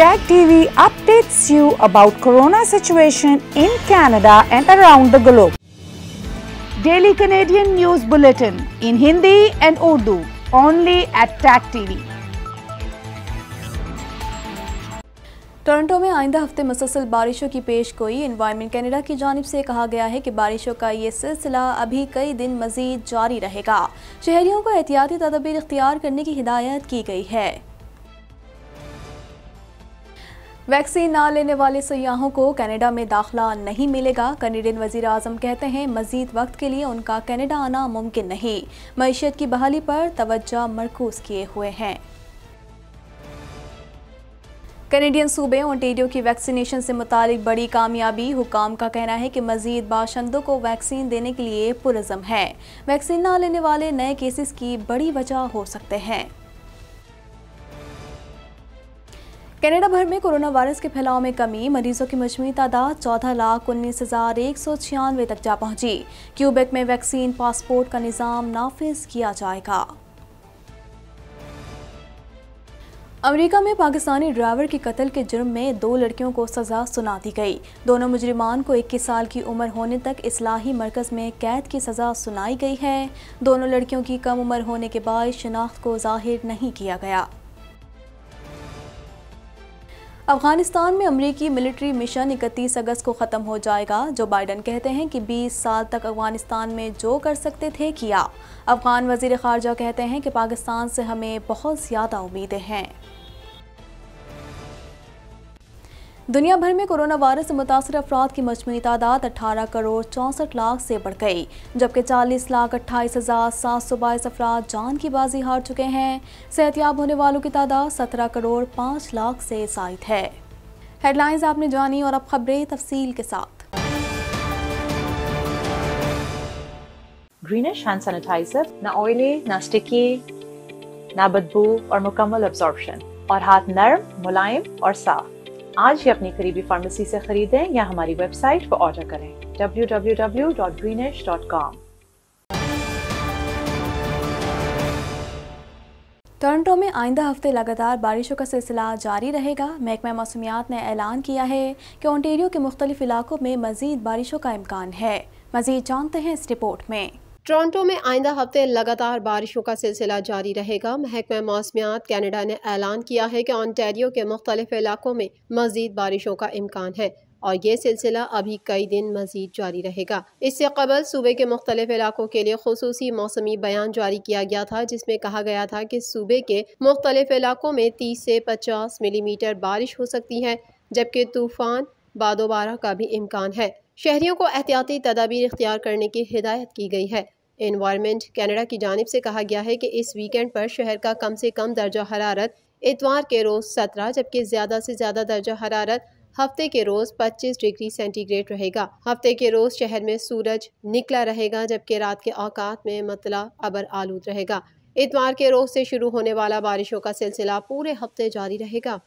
Tag TV updates you about corona situation in Canada and around the globe. Daily Canadian News Bulletin in Hindi and Urdu only at Tag TV. Toronto में आइंदा हफ्ते मुसलसल बारिशों की पेश गोई environment Canada की जानब से कहा गया है कि बारिशों का ये सिलसिला अभी कई दिन मजीद जारी रहेगा शहरियों को एहतियाती तदाबीर इख्तियार करने की हिदायत की गई है वैक्सीन ना लेने वाले सयाहों को कनाडा में दाखिला नहीं मिलेगा कनेडियन वजीर अजम कहते हैं मजीद वक्त के लिए उनका कनाडा आना मुमकिन नहीं मीशत की बहाली पर तवज्जा मरकूज किए हुए हैं कनेडियन सूबे ओंटेरियो की वैक्सीनेशन से मुतालिक बड़ी कामयाबी हुकाम का कहना है कि मजीद बाशंदों को वैक्सीन देने के लिए पुरजम है वैक्सीन ना लेने वाले नए केसेस की बड़ी वजह हो सकते हैं कनाडा भर में कोरोना वायरस के फैलाव में कमी मरीजों की मजमू तादाद चौदह लाख उन्नीस हजार एक सौ छियानवे तक जा पहुंची क्यूबेक में वैक्सीन पासपोर्ट का निज़ाम नाफिज किया जाएगा अमेरिका में पाकिस्तानी ड्राइवर के कत्ल के जुर्म में दो लड़कियों को सजा सुना दी गई दोनों मुजरिमान को इक्कीस साल की उम्र होने तक इसलाही मरकज़ में कैद की सज़ा सुनाई गई है दोनों लड़कियों की कम उम्र होने के बाद शिनाख्त को जाहिर नहीं किया गया अफगानिस्तान में अमरीकी मिलिट्री मिशन 31 अगस्त को ख़त्म हो जाएगा जो बाइडन कहते हैं कि 20 साल तक अफगानिस्तान में जो कर सकते थे किया अफगान वजीर खारजा कहते हैं कि पाकिस्तान से हमें बहुत ज़्यादा उम्मीदें हैं दुनिया भर में कोरोना वायरस से मुतासर अफराद की मजमू तादाद अठारह करोड़ चौंसठ लाख से बढ़ गई जबकि चालीस लाख अट्ठाईस हजार सात सौ बाईस अफराद जान की बाजी हार चुके हैं सेहतियाब होने वालों की तादाद सत्रह करोड़ पाँच लाख से साइत है हेडलाइंस आपने जानी और अब खबरें तफसील के साथ ग्रीनिश हैंड सैनिटाइजर ना ऑयली ना स्टिकी ना बदबू और मुकम्मल और हाथ नर्म मुलायम और साफ आज ही अपनी करीबी फार्मेसी से खरीदें या हमारी वेबसाइट पर ऑर्डर करें www.greenish.com टोरंटो में आइंदा हफ्ते लगातार बारिशों का सिलसिला जारी रहेगा महकमा मौसमियात ने ऐलान किया है कि ओंटेरियो के मुख्तलिफ इलाकों में मज़ीद बारिशों का इम्कान है मज़ीद जानते हैं इस रिपोर्ट में टोरंटो में आइंदा हफ्ते लगातार बारिशों का सिलसिला जारी रहेगा महकमा मौसमियात कैनेडा ने ऐलान किया है कि ऑनटेरियो के मुख्तलिफ इलाकों में मजीद बारिशों का इम्कान है और ये सिलसिला अभी कई दिन मजीद जारी रहेगा इससे कबल सूबे के मुख्तलिफ इलाकों के लिए खसूस मौसमी बयान जारी किया गया था जिसमें कहा गया था कि सूबे के मुख्तलिफ इलाकों में तीस से पचास मिली मीटर बारिश हो सकती है जबकि तूफान बादोबारा का भी इम्कान है शहरियों को एहतियाती तदाबीर इख्तियार करने की हिदायत की गई है इन्वायरमेंट कैनेडा की जानब से कहा गया है कि इस वीकेंड पर शहर का कम से कम दर्जा हरारत इतवार के रोज़ सत्रह जबकि ज़्यादा से ज़्यादा दर्जा हरारत हफ्ते के रोज़ पच्चीस डिग्री सेंटीग्रेड रहेगा हफ्ते के रोज़ शहर में सूरज निकला रहेगा जबकि रात के औकात में मतला अबर आलूद रहेगा इतवार के रोज़ से शुरू होने वाला बारिशों का सिलसिला पूरे हफ्ते जारी रहेगा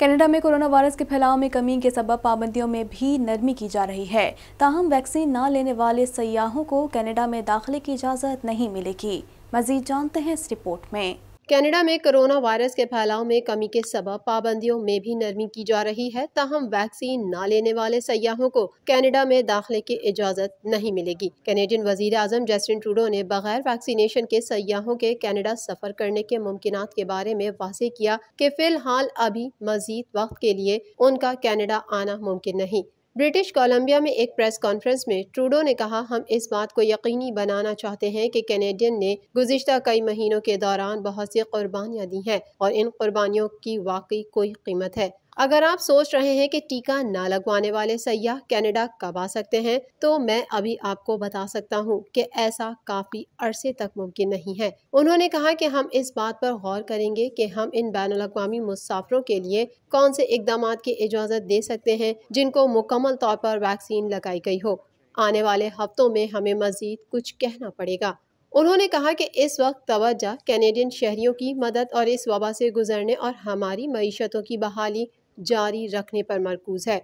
कनाडा में कोरोना वायरस के फैलाव में कमी के सबब पाबंदियों में भी नरमी की जा रही है ताहम वैक्सीन न लेने वाले सयाहों को कनाडा में दाखिले की इजाज़त नहीं मिलेगी मजीद जानते हैं इस रिपोर्ट में कनाडा में कोरोना वायरस के फैलाव में कमी के सबब पाबंदियों में भी नरमी की जा रही है ताहम वैक्सीन न लेने वाले सयाहों को कनाडा में दाखिले की इजाज़त नहीं मिलेगी कैनेडियन वजीर अजम जस्टिन ट्रूडो ने बगैर वैक्सीनेशन के सयाहों के कनाडा सफर करने के मुमकिन के बारे में वाजे किया कि फ़िलहाल अभी मजीद वक्त के लिए उनका कैनेडा आना मुमकिन नहीं ब्रिटिश कोलंबिया में एक प्रेस कॉन्फ्रेंस में ट्रूडो ने कहा हम इस बात को यकीनी बनाना चाहते हैं कि कैनेडियन ने गुजशत कई महीनों के दौरान बहुत सी कुर्बानियाँ दी हैं और इन कुर्बानियों की वाकई कोई कीमत है अगर आप सोच रहे हैं कि टीका ना लगवाने वाले सयाह कनाडा कब आ सकते हैं तो मैं अभी आपको बता सकता हूं कि ऐसा काफ़ी अरसे तक मुमकिन नहीं है उन्होंने कहा कि हम इस बात पर गौर करेंगे कि हम इन बैन अवी मुसाफरों के लिए कौन से इकदाम की इजाज़त दे सकते हैं जिनको मुकम्मल तौर पर वैक्सीन लगाई गई हो आने वाले हफ्तों में हमें मज़ीद कुछ कहना पड़ेगा उन्होंने कहा कि इस वक्त तवज्जा कैनेडियन शहरियों की मदद और इस वबा से गुजरने और हमारी मीशतों की बहाली जारी रखने पर मरकूज़ है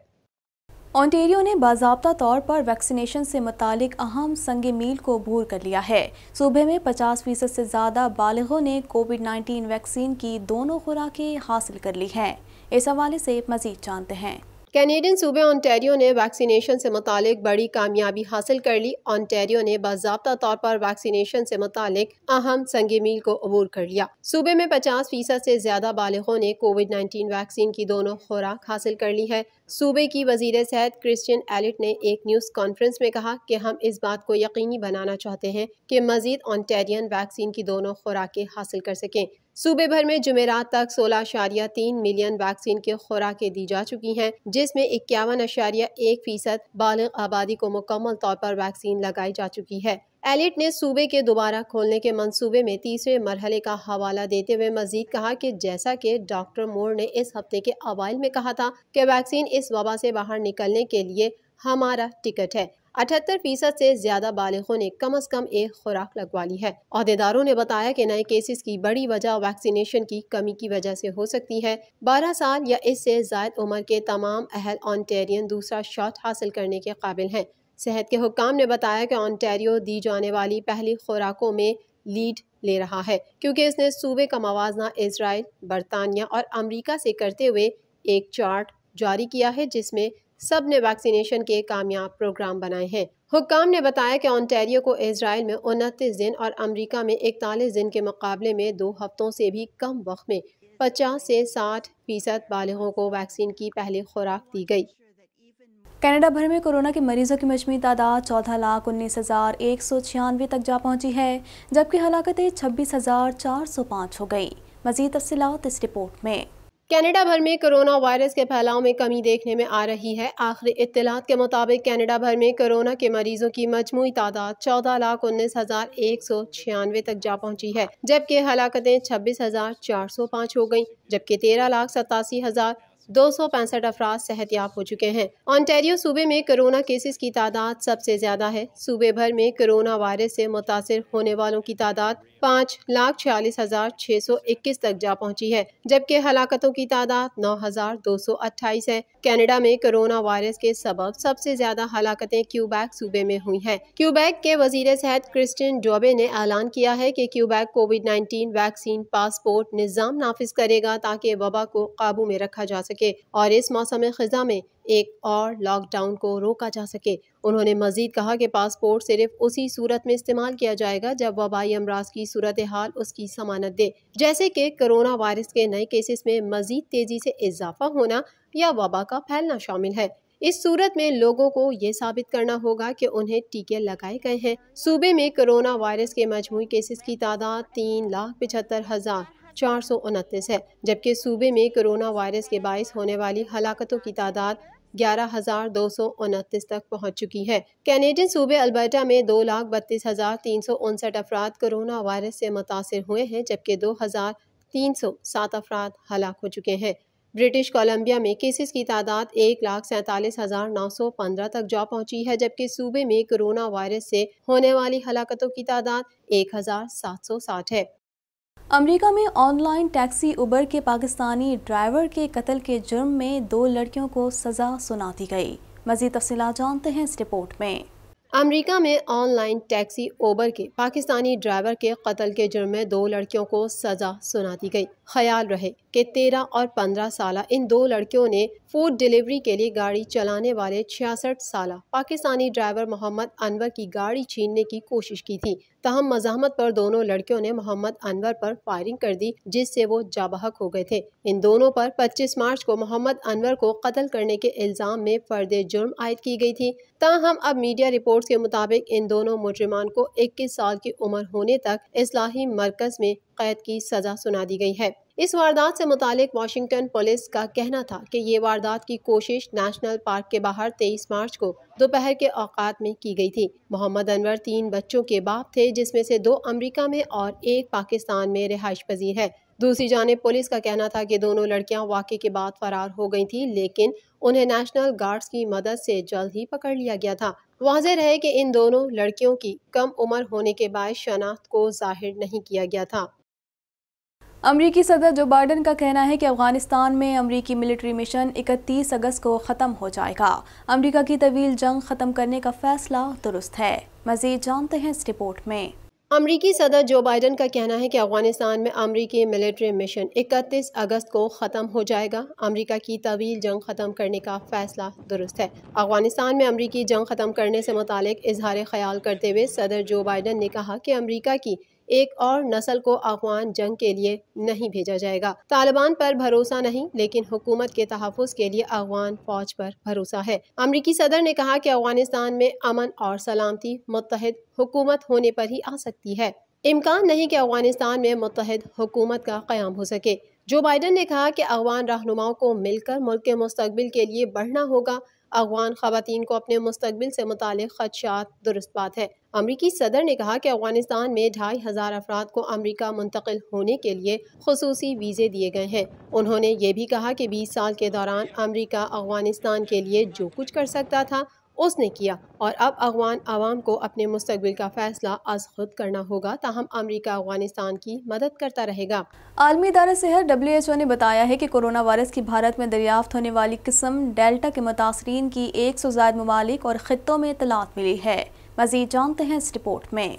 ऑन्टेरियो ने बाबा तौर पर वैक्सीनेशन से मुतक अहम संग मील को भूर कर लिया है सूबे में 50 फीसद से ज़्यादा बालगों ने कोविड 19 वैक्सीन की दोनों खुराकें हासिल कर ली हैं इस हवाले से मज़ीद जानते हैं कैनेडियन सूबे ऑनटेरियो ने वैक्सीनेशन से मुतालिक बड़ी कामयाबी हासिल कर ली ऑन्टेरियो ने बाबा तौर पर वैक्सीनेशन से मुतालिक अहम संग मील को अबूर कर लिया सूबे में 50 फीसद से ज्यादा बालगों ने कोविड 19 वैक्सीन की दोनों खुराक हासिल कर ली है सूबे की वजीर सेहत क्रिश्चियन एलिट ने एक न्यूज़ कॉन्फ्रेंस में कहा कि हम इस बात को यकीनी बनाना चाहते हैं कि मजीद ऑनटेरियन वैक्सीन की दोनों खुराकें हासिल कर सकें सूबे भर में जुमेरात तक सोलह अशारिया तीन मिलियन वैक्सीन की खुराकें दी जा चुकी हैं जिसमें इक्यावन अशारिया एक फीसद बालग आबादी को मुकम्मल तौर पर वैक्सीन लगाई जा चुकी है एलिट ने सूबे के दोबारा खोलने के मंसूबे में तीसरे मरहले का हवाला देते हुए मजीद कहा कि जैसा कि डॉक्टर मोर ने इस हफ्ते के अवाइल में कहा था कि वैक्सीन इस वबा से बाहर निकलने के लिए हमारा टिकट है अठहत्तर फीसद से ज्यादा बालिगों ने कम अज कम एक खुराक लगवा ली है अहदेदारों ने बताया कि नए केसेस की बड़ी वजह वैक्सीनेशन की कमी की वजह से हो सकती है बारह साल या इससे जायद उम्र के तमाम अहल ऑनटेरियन दूसरा शॉट हासिल करने के काबिल हैं सेहत के हुकाम ने बताया कि ऑनटेरियो दी जाने वाली पहली खुराकों में लीड ले रहा है क्योंकि इसने सूबे का मवाजना इसराइल बरतानिया और अमरीका से करते हुए एक चार्ट जारी किया है जिसमें सब ने वैक्सीनेशन के कामयाब प्रोग्राम बनाए हैं हुकाम ने बताया कि ऑनटेरियो को इसराइल में उनतीस दिन और अमेरिका में इकतालीस दिन के मुकाबले में दो हफ्तों से भी कम वक्त में 50 से 60 फीसद बालों को वैक्सीन की पहली खुराक दी गई कनाडा भर में कोरोना के मरीजों की मजमू तादाद चौदह लाख उन्नीस हज़ार एक सौ छियानवे तक जा पहुंची है जबकि हलाकतें छब्बीस हज़ार चार सौ पाँच हो गई मजीद तफसीत इस रिपोर्ट में कनाडा भर में कोरोना वायरस के फैलाव में कमी देखने में आ रही है आखिरी इतलात के मुताबिक कनाडा भर में कोरोना के मरीजों की मजमू तादाद चौदह लाख उन्नीस हजार एक सौ छियानवे तक जा पहुंची है जबकि हलाकतें छब्बीस हजार चार सौ पाँच हो गयी जबकि तेरह लाख सतासी हजार दो सौ पैंसठ अफराज याब हो चुके हैं ऑन्टेरियो सूबे में कोरोना केसेस की तादाद सबसे ज्यादा है सूबे भर में कोरोना वायरस से मुतासर होने वालों की तादाद पाँच लाख छियालीस हजार छह सौ इक्कीस तक जा पहुंची है जबकि हलाकतों की तादाद नौ हजार दो सौ अट्ठाईस है कनाडा में कोरोना वायरस के सबब सबसे ज्यादा हलाकतें क्यूबैक सूबे में हुई हैं। क्यूबैक के वजीर सेहत क्रिस्टिन डोबे ने ऐलान किया है कि Quebec COVID nineteen vaccine passport निज़ाम नाफिज करेगा ताकि वबा को काबू में रखा जा सके सके और इस मौसम ख़ज़ा में एक और लॉकडाउन को रोका जा सके उन्होंने मजीद कहा कि पासपोर्ट सिर्फ उसी सूरत में इस्तेमाल किया जाएगा जब वबाई अमराज की सूरत हाल उसकी समानत दे जैसे कि कोरोना वायरस के नए केसेस में मजीद तेज़ी से इजाफा होना या वबा का फैलना शामिल है इस सूरत में लोगों को ये साबित करना होगा कि उन्हें टीके लगाए गए हैं सूबे में कोरोना वायरस के मजमू केसेस की तादाद तीन लाख पिछहत्तर हज़ार चार सौ उनतीस है जबकि सूबे में कोरोना वायरस के बायस होने वाली हलाकतों की तादाद ग्यारह हजार दो सौ उनतीस तक पहुंच चुकी है कैनेडियन सूबे अल्बर्टा में दो लाख बत्तीस हजार तीन सौ उनसठ अफराद कोरोना वायरस से मुतासर हुए हैं जबकि दो हजार तीन सौ सात अफराद हलाक हो चुके हैं ब्रिटिश कोलंबिया में केसेस की तादाद एक लाख सैंतालीस हज़ार नौ सौ पंद्रह तक जा पहुंची है जबकि सूबे में कोरोना वायरस से होने वाली हलाकतों की तादाद एक हज़ार सात सौ साठ है अमेरिका में ऑनलाइन टैक्सी उबर के पाकिस्तानी ड्राइवर के कत्ल के जुर्म में दो लड़कियों को सजा सुना दी गई मजीद तफसी जानते हैं इस रिपोर्ट में अमेरिका में ऑनलाइन टैक्सी ओबर के पाकिस्तानी ड्राइवर के कत्ल के जुर्म में दो लड़कियों को सज़ा सुना दी गई ख्याल रहे कि तेरह और पंद्रह साल इन दो लड़कियों ने फूड डिलीवरी के लिए गाड़ी चलाने वाले छियासठ साल पाकिस्तानी ड्राइवर मोहम्मद अनवर की गाड़ी छीनने की कोशिश की थी तहम मजामत पर दोनों लड़कियों ने मोहम्मद अनवर पर फायरिंग कर दी जिससे वो जाबहक हो गए थे इन दोनों पर 25 मार्च को मोहम्मद अनवर को कत्ल करने के इल्ज़ाम में फर्द जुर्म आयद की गई थी ताहम अब मीडिया रिपोर्ट्स के मुताबिक इन दोनों मुजरमान को 21 साल की उम्र होने तक इसलाही मरकज में कैद की सजा सुना दी गई है इस वारदात से मुतालिक वाशिंगटन पुलिस का कहना था कि ये वारदात की कोशिश नेशनल पार्क के बाहर 23 मार्च को दोपहर के औकात में की गई थी मोहम्मद अनवर तीन बच्चों के बाप थे जिसमें से दो अमेरिका में और एक पाकिस्तान में रिहाइश पजीर है दूसरी जानब पुलिस का कहना था कि दोनों लड़कियां वाक़े के बाद फरार हो गई थी लेकिन उन्हें नेशनल गार्ड्स की मदद से जल्द ही पकड़ लिया गया था वाजह रहे कि इन दोनों लड़कियों की कम उम्र होने के बाद शनाख्त को जाहिर नहीं किया गया था अमरीकी सदर जो बाइडन का कहना है कि अफगानिस्तान में अमरीकी मिलिट्री मिशन 31 अगस्त को ख़त्म हो जाएगा अमरीका की तवील जंग ख़त्म करने का फैसला दुरुस्त है मजीद जानते हैं इस रिपोर्ट में अमरीकी सदर जो बाइडन का कहना है कि अफगानिस्तान में अमरीकी मिलिट्री मिशन 31 अगस्त को ख़त्म हो जाएगा अमरीका की तवील जंग ख़त्म करने का फैसला दुरुस्त है अफगानिस्तान में अमरीकी जंग ख़त्म करने से मुतल इजहार ख्याल करते हुए सदर जो बाइडन ने कहा कि अमरीका की एक और नस्ल को अफगान जंग के लिए नहीं भेजा जाएगा तालिबान पर भरोसा नहीं लेकिन हुकूमत के तहफ़ के लिए अफगान फौज पर भरोसा है अमरीकी सदर ने कहा कि अफगानिस्तान में अमन और सलामती मुतहद हुकूमत होने पर ही आ सकती है इम्कान नहीं कि अफगानिस्तान में मुतहद हुकूमत का क्याम हो सके जो बाइडन ने कहा कि अफगान रहनुमाओं को मिलकर मुल्क के मुस्तबिल के लिए बढ़ना होगा अफगान खातन को अपने मुस्तबिल से मुतल खदशात दुरुस्त बात है अमरीकी सदर ने कहा कि अफगानिस्तान में ढाई हज़ार अफराद को अमरीका मुंतकिल होने के लिए खसूस वीज़े दिए गए हैं उन्होंने ये भी कहा कि बीस साल के दौरान अमरीका अफगानिस्तान के लिए जो कुछ कर सकता था उसने किया और अब अफगान आवाम को अपने मुस्तबिल का फैसला आज खुद करना होगा ताहम अमरीका अफगानिस्तान की मदद करता रहेगा आलमी इदारा सेहत डब्ल्यू एच ओ ने बताया है की कोरोना वायरस की भारत में दरियाफ्त होने वाली किस्म डेल्टा के मुतासरीन की एक सौ ज्यादा ममालिक और ख़त्ों में इतलात मिली है मजीद जानते हैं इस रिपोर्ट में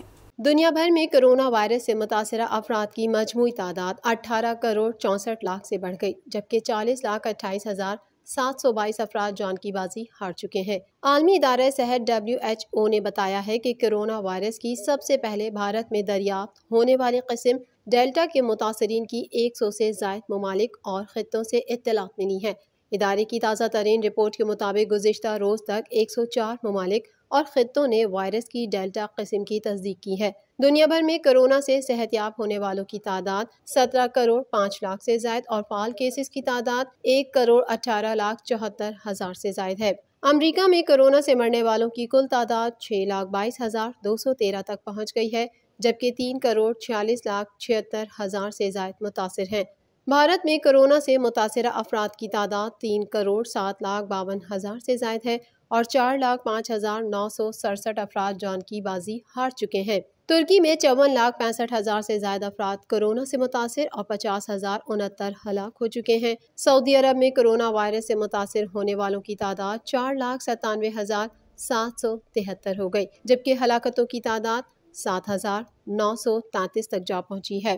दुनिया भर में कोरोना वायरस से मुतासर अफराद की मजमू तादाद अठारह करोड़ चौंसठ लाख से बढ़ गई जबकि चालीस लाख अट्ठाईस हज़ार सात सौ बाईस अफराज जान की बाजी हार चुके हैं आलमी इदारे सेहत डब्ल्यू एच ओ ने बताया है कि कोरोना वायरस की सबसे पहले भारत में दरियाफ्त होने वाली कस्म डेल्टा के मुतासरीन की एक सौ से जायद ममालिक और ख़त्ों से इतलात मिली है इदारे की ताज़ा तरीन रिपोर्ट के मुताबिक गुजशत रोज़ तक एक सौ चार ममालिक और ख़त्ों ने वायरस की डेल्टा किस्म की तस्दीक की है दुनिया भर में कोरोना से सेहतियाब होने वालों की तादाद सत्रह करोड़ पाँच लाख से जायद और फाल केसेस की तादाद एक करोड़ अठारह लाख चौहत्तर हज़ार से जायद है अमेरिका में कोरोना से मरने वालों की कुल तादाद छह लाख बाईस हज़ार दो सौ तेरह तक पहुँच गई है जबकि तीन करोड़ छियालीस लाख छिहत्तर हज़ार से जायद मुतासर हैं भारत में कोरोना से मुतासर अफराद की तादाद तीन करोड़ सात लाख बावन हज़ार से जायद है और चार लाख पाँच हज़ार नौ सौ सड़सठ अफराद जान की बाजी हार चुके हैं तुर्की में चौवन लाख पैंसठ हज़ार से ज्यादा अफराद कोरोना से मुतासर और पचास हज़ार उनहत्तर हलाक हो चुके हैं सऊदी अरब में कोरोना वायरस से मुतासर होने वालों की तादाद चार लाख सतानवे हज़ार सात सौ तिहत्तर हो गई जबकि हलाकतों की तादाद सात हज़ार नौ सौ तैंतीस तक जा पहुंची है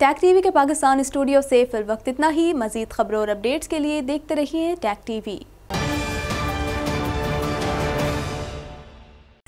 टैक टीवी के पाकिस्तान स्टूडियो से फिर वक्त इतना ही मजीद खबरों और अपडेट्स के लिए देखते रहिए टैक टीवी